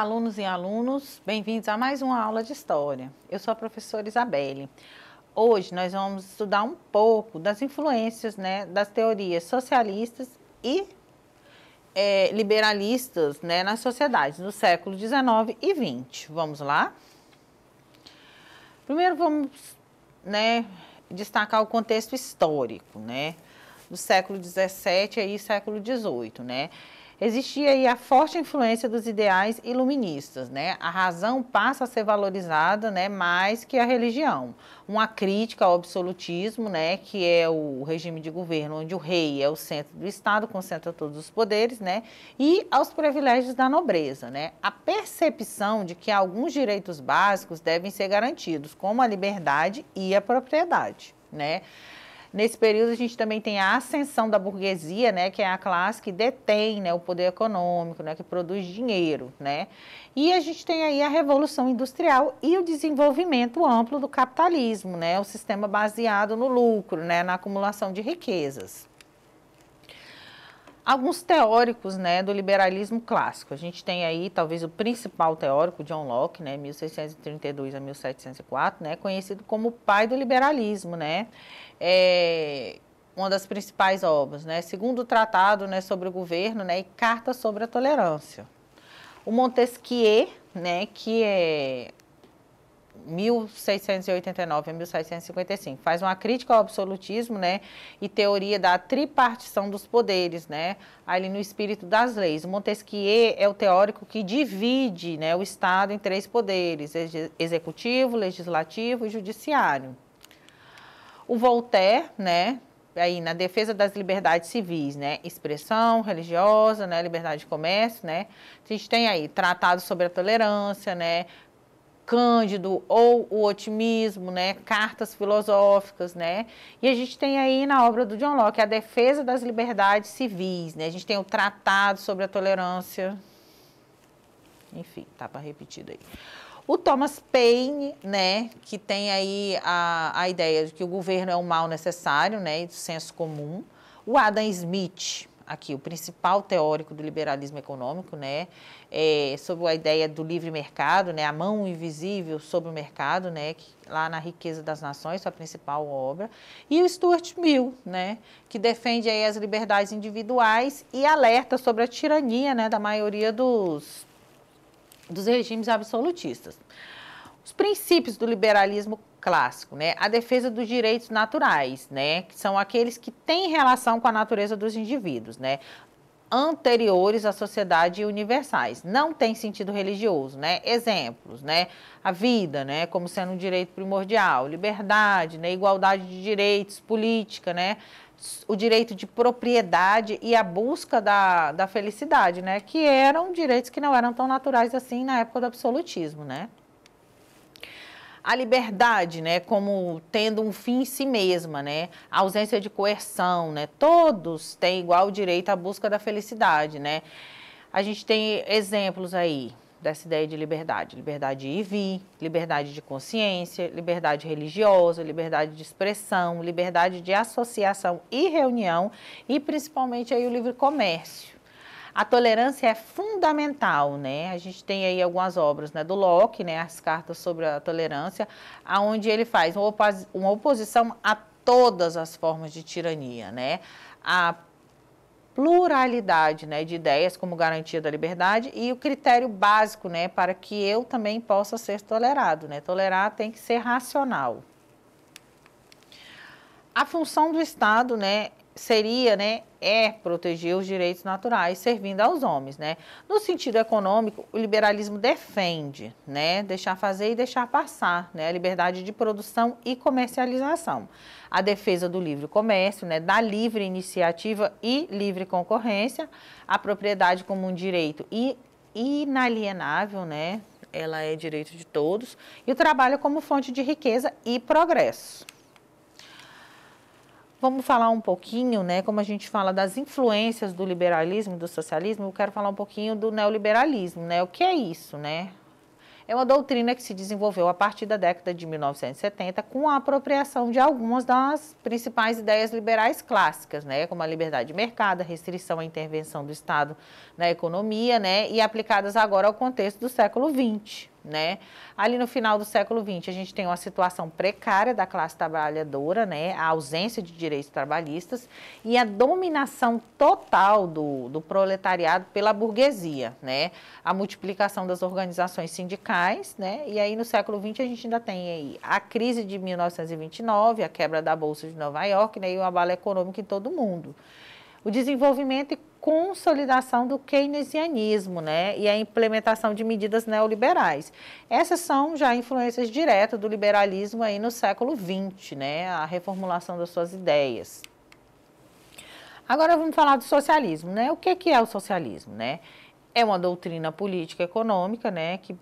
Olá, alunos e alunos, bem-vindos a mais uma aula de História. Eu sou a professora Isabelle. Hoje nós vamos estudar um pouco das influências né, das teorias socialistas e é, liberalistas né, nas sociedades do século XIX e XX. Vamos lá? Primeiro vamos né, destacar o contexto histórico, né? Do século XVII e século XVIII, né? Existia aí a forte influência dos ideais iluministas, né? A razão passa a ser valorizada, né, mais que a religião. Uma crítica ao absolutismo, né, que é o regime de governo onde o rei é o centro do Estado, concentra todos os poderes, né, e aos privilégios da nobreza, né? A percepção de que alguns direitos básicos devem ser garantidos, como a liberdade e a propriedade, né? Nesse período, a gente também tem a ascensão da burguesia, né, que é a classe que detém né, o poder econômico, né, que produz dinheiro. Né? E a gente tem aí a revolução industrial e o desenvolvimento amplo do capitalismo, né, o sistema baseado no lucro, né, na acumulação de riquezas alguns teóricos né, do liberalismo clássico. A gente tem aí talvez o principal teórico, John Locke, né, 1632 a 1704, né, conhecido como o pai do liberalismo, né? É uma das principais obras, né? Segundo o tratado, né, sobre o governo, né, e Carta sobre a Tolerância. O Montesquieu, né, que é 1689 a 1655. Faz uma crítica ao absolutismo, né? E teoria da tripartição dos poderes, né? Ali no espírito das leis. Montesquieu é o teórico que divide, né, o Estado em três poderes: executivo, legislativo e judiciário. O Voltaire, né, aí na defesa das liberdades civis, né? Expressão religiosa, né? Liberdade de comércio, né? A gente tem aí tratados sobre a tolerância, né? Cândido ou o otimismo, né? Cartas filosóficas, né? E a gente tem aí na obra do John Locke a defesa das liberdades civis, né? A gente tem o Tratado sobre a Tolerância. Enfim, para repetido aí. O Thomas Paine, né, que tem aí a, a ideia de que o governo é um mal necessário, né, e do senso comum. O Adam Smith, aqui o principal teórico do liberalismo econômico, né, é, sobre a ideia do livre mercado, né, a mão invisível sobre o mercado, né, que, lá na Riqueza das Nações, sua principal obra, e o Stuart Mill, né, que defende aí as liberdades individuais e alerta sobre a tirania, né, da maioria dos dos regimes absolutistas. Os princípios do liberalismo clássico, né? A defesa dos direitos naturais, né? Que são aqueles que têm relação com a natureza dos indivíduos, né? anteriores à sociedade universais. Não tem sentido religioso, né? Exemplos, né? A vida, né, como sendo um direito primordial, liberdade, né, igualdade de direitos, política, né? O direito de propriedade e a busca da, da felicidade, né? Que eram direitos que não eram tão naturais assim na época do absolutismo, né? a liberdade, né, como tendo um fim em si mesma, né, a ausência de coerção, né, todos têm igual direito à busca da felicidade, né. A gente tem exemplos aí dessa ideia de liberdade, liberdade de ir e vir, liberdade de consciência, liberdade religiosa, liberdade de expressão, liberdade de associação e reunião e principalmente aí o livre comércio. A tolerância é fundamental, né? A gente tem aí algumas obras né, do Locke, né, as cartas sobre a tolerância, aonde ele faz uma oposição a todas as formas de tirania, né? A pluralidade né, de ideias como garantia da liberdade e o critério básico né, para que eu também possa ser tolerado. Né? Tolerar tem que ser racional. A função do Estado né, seria, né, é proteger os direitos naturais servindo aos homens, né? No sentido econômico, o liberalismo defende, né, deixar fazer e deixar passar, né, a liberdade de produção e comercialização. A defesa do livre comércio, né, da livre iniciativa e livre concorrência, a propriedade como um direito inalienável, né? Ela é direito de todos e o trabalho como fonte de riqueza e progresso. Vamos falar um pouquinho, né, como a gente fala das influências do liberalismo e do socialismo, eu quero falar um pouquinho do neoliberalismo, né? O que é isso, né? É uma doutrina que se desenvolveu a partir da década de 1970 com a apropriação de algumas das principais ideias liberais clássicas, né, como a liberdade de mercado, a restrição à intervenção do Estado na economia, né, e aplicadas agora ao contexto do século XX né? Ali no final do século XX, a gente tem uma situação precária da classe trabalhadora, né? A ausência de direitos trabalhistas e a dominação total do, do proletariado pela burguesia, né? A multiplicação das organizações sindicais, né? E aí no século XX a gente ainda tem aí a crise de 1929, a quebra da Bolsa de Nova York, né? E o abalo econômico em todo o mundo. O desenvolvimento e consolidação do keynesianismo né, e a implementação de medidas neoliberais. Essas são já influências diretas do liberalismo aí no século XX, né, a reformulação das suas ideias. Agora vamos falar do socialismo. Né? O que, que é o socialismo? Né? É uma doutrina política econômica né, que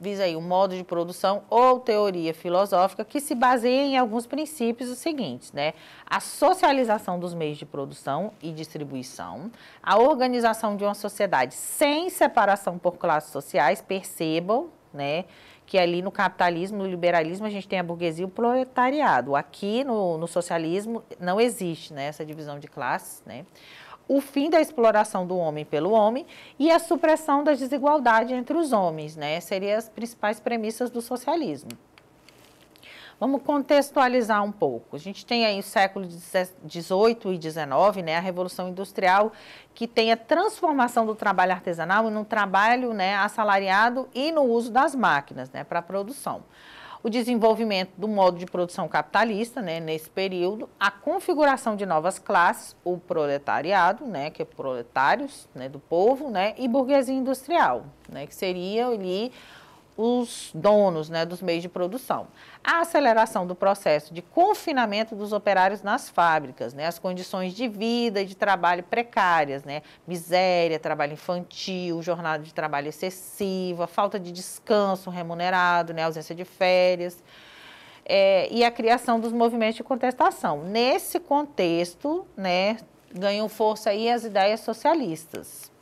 visa aí um modo de produção ou teoria filosófica que se baseia em alguns princípios os seguintes, né? A socialização dos meios de produção e distribuição, a organização de uma sociedade sem separação por classes sociais, percebam, né? Que ali no capitalismo, no liberalismo, a gente tem a burguesia e o proletariado. Aqui no, no socialismo não existe né, essa divisão de classes, né? o fim da exploração do homem pelo homem e a supressão da desigualdade entre os homens, né? Seriam as principais premissas do socialismo. Vamos contextualizar um pouco. A gente tem aí o século XVIII e XIX, né, a Revolução Industrial, que tem a transformação do trabalho artesanal em um trabalho né, assalariado e no uso das máquinas né, para a produção o desenvolvimento do modo de produção capitalista, né, nesse período, a configuração de novas classes, o proletariado, né, que é proletários, né, do povo, né, e burguesia industrial, né, que seria ali os donos né, dos meios de produção. A aceleração do processo de confinamento dos operários nas fábricas, né, as condições de vida e de trabalho precárias, né, miséria, trabalho infantil, jornada de trabalho excessiva, falta de descanso remunerado, né, ausência de férias. É, e a criação dos movimentos de contestação. Nesse contexto, né, ganham força aí as ideias socialistas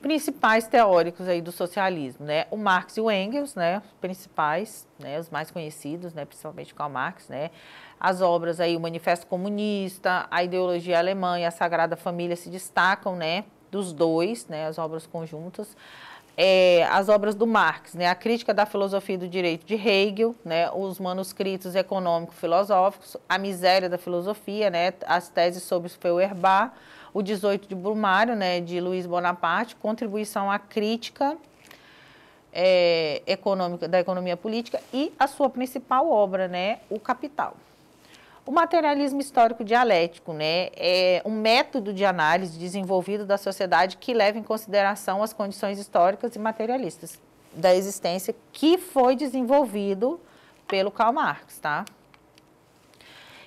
principais teóricos aí do socialismo, né? O Marx e o Engels, né? Os principais, né? Os mais conhecidos, né? Principalmente o Marx, né? As obras aí, o Manifesto Comunista, a Ideologia Alemã e a Sagrada Família se destacam, né? Dos dois, né? As obras conjuntas. É, as obras do Marx, né? A Crítica da Filosofia do Direito de Hegel, né? Os manuscritos econômico-filosóficos, a Miséria da Filosofia, né? As teses sobre Feuerbach, o 18 de Brumário, né, de Luiz Bonaparte, Contribuição à Crítica é, econômica, da Economia Política, e a sua principal obra, né, O Capital. O materialismo histórico dialético né, é um método de análise desenvolvido da sociedade que leva em consideração as condições históricas e materialistas da existência que foi desenvolvido pelo Karl Marx, tá?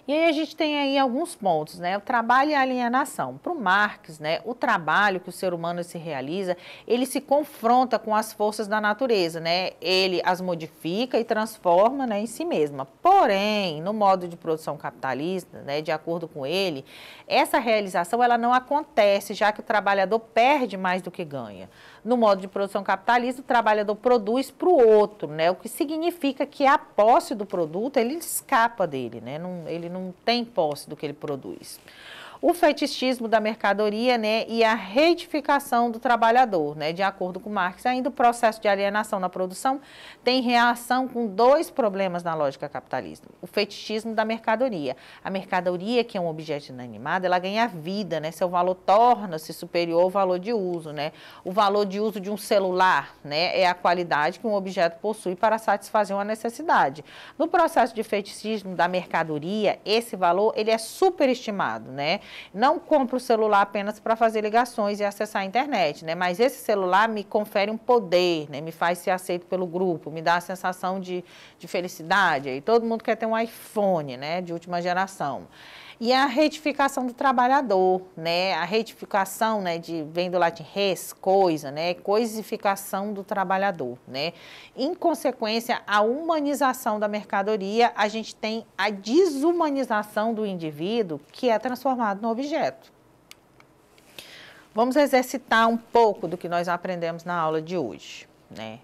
E aí a gente tem aí alguns pontos, né? O trabalho e a alienação. Para o Marx, né, o trabalho que o ser humano se realiza, ele se confronta com as forças da natureza, né? Ele as modifica e transforma né, em si mesma. Porém, no modo de produção capitalista, né, de acordo com ele, essa realização ela não acontece, já que o trabalhador perde mais do que ganha no modo de produção capitalista, o trabalhador produz para o outro, né? O que significa que a posse do produto ele escapa dele, né? Não, ele não tem posse do que ele produz o fetichismo da mercadoria né, e a retificação do trabalhador. Né? De acordo com Marx, ainda o processo de alienação na produção tem reação com dois problemas na lógica capitalista. O fetichismo da mercadoria. A mercadoria, que é um objeto inanimado, ela ganha vida, né? seu valor torna-se superior ao valor de uso. Né? O valor de uso de um celular né, é a qualidade que um objeto possui para satisfazer uma necessidade. No processo de fetichismo da mercadoria, esse valor ele é superestimado, né? Não compro o celular apenas para fazer ligações e acessar a internet, né? Mas esse celular me confere um poder, né? Me faz ser aceito pelo grupo, me dá a sensação de, de felicidade. E todo mundo quer ter um iPhone, né? De última geração. E a retificação do trabalhador, né? A retificação, né, de vem do latim res, coisa, né? Coisificação do trabalhador, né? Em consequência, a humanização da mercadoria, a gente tem a desumanização do indivíduo, que é transformado no objeto. Vamos exercitar um pouco do que nós aprendemos na aula de hoje, né?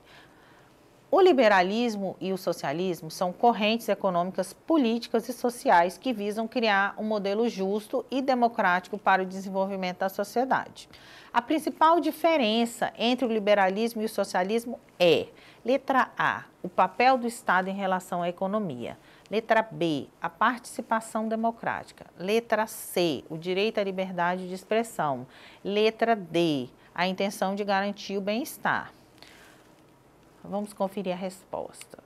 O liberalismo e o socialismo são correntes econômicas, políticas e sociais que visam criar um modelo justo e democrático para o desenvolvimento da sociedade. A principal diferença entre o liberalismo e o socialismo é: letra A, o papel do Estado em relação à economia. Letra B, a participação democrática. Letra C, o direito à liberdade de expressão. Letra D, a intenção de garantir o bem-estar. Vamos conferir a resposta.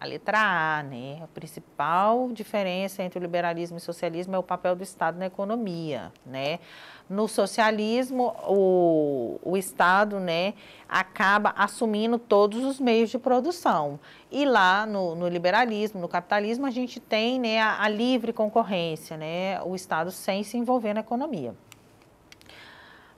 A letra A, né? A principal diferença entre o liberalismo e o socialismo é o papel do Estado na economia, né? No socialismo, o, o Estado, né, acaba assumindo todos os meios de produção. E lá no, no liberalismo, no capitalismo, a gente tem né, a, a livre concorrência, né? O Estado sem se envolver na economia.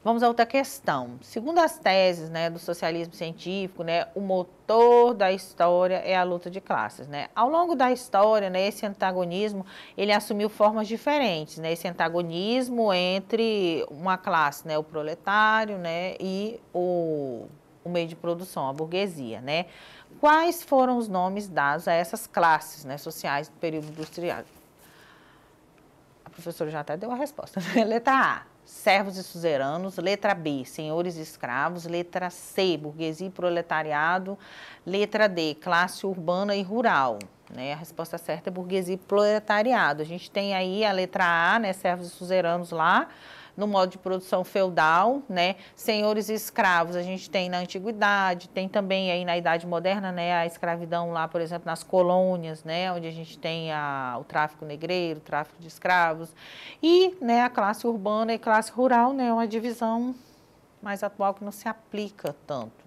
Vamos a outra questão. Segundo as teses né, do socialismo científico, né, o motor da história é a luta de classes. Né? Ao longo da história, né, esse antagonismo ele assumiu formas diferentes. Né? Esse antagonismo entre uma classe, né, o proletário né, e o, o meio de produção, a burguesia. Né? Quais foram os nomes dados a essas classes né, sociais do período industrial? A professora já até deu a resposta. Né, letra A servos e suzeranos, letra B, senhores e escravos, letra C, burguesia e proletariado, letra D, classe urbana e rural. Né? A resposta certa é burguesia e proletariado. A gente tem aí a letra A, né, servos e suzeranos lá, no modo de produção feudal, né? Senhores e escravos a gente tem na antiguidade, tem também aí na idade moderna, né? A escravidão lá, por exemplo, nas colônias, né? Onde a gente tem a, o tráfico negreiro, o tráfico de escravos e, né? A classe urbana e classe rural, né? Uma divisão mais atual que não se aplica tanto.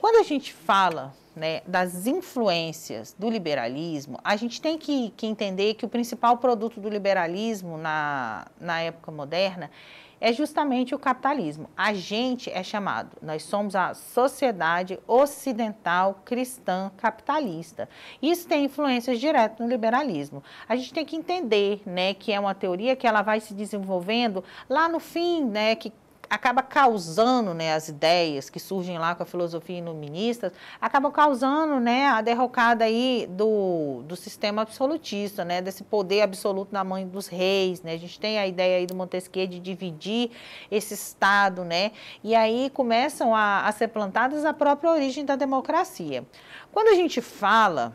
Quando a gente fala né, das influências do liberalismo, a gente tem que, que entender que o principal produto do liberalismo na, na época moderna é justamente o capitalismo. A gente é chamado, nós somos a sociedade ocidental cristã capitalista. Isso tem influências diretas no liberalismo. A gente tem que entender, né, que é uma teoria que ela vai se desenvolvendo lá no fim, né, que acaba causando né, as ideias que surgem lá com a filosofia iluminista, acabam causando né, a derrocada aí do, do sistema absolutista, né, desse poder absoluto na mãe dos reis. Né? A gente tem a ideia aí do Montesquieu de dividir esse Estado, né? e aí começam a, a ser plantadas a própria origem da democracia. Quando a gente fala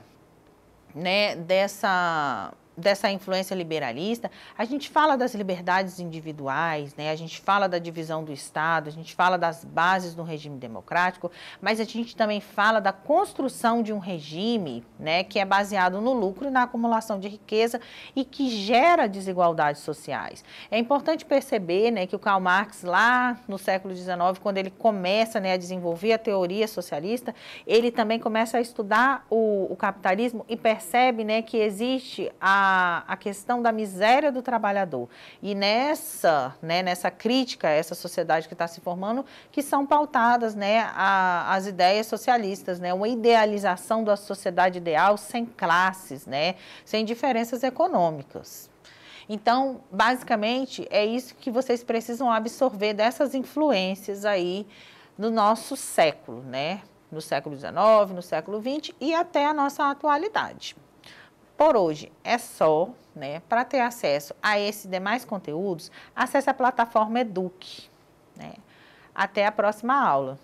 né, dessa dessa influência liberalista, a gente fala das liberdades individuais, né? a gente fala da divisão do Estado, a gente fala das bases do regime democrático, mas a gente também fala da construção de um regime né, que é baseado no lucro e na acumulação de riqueza e que gera desigualdades sociais. É importante perceber né, que o Karl Marx, lá no século XIX, quando ele começa né, a desenvolver a teoria socialista, ele também começa a estudar o, o capitalismo e percebe né, que existe a a, questão da miséria do trabalhador. E nessa, né, nessa crítica a essa sociedade que está se formando, que são pautadas né, a, as ideias socialistas, né, uma idealização da sociedade ideal sem classes, né, sem diferenças econômicas. Então, basicamente, é isso que vocês precisam absorver dessas influências aí no nosso século, né? No século XIX, no século XX e até a nossa atualidade. Por hoje é só, né? Para ter acesso a esses demais conteúdos, acesse a plataforma Eduque. Né? Até a próxima aula.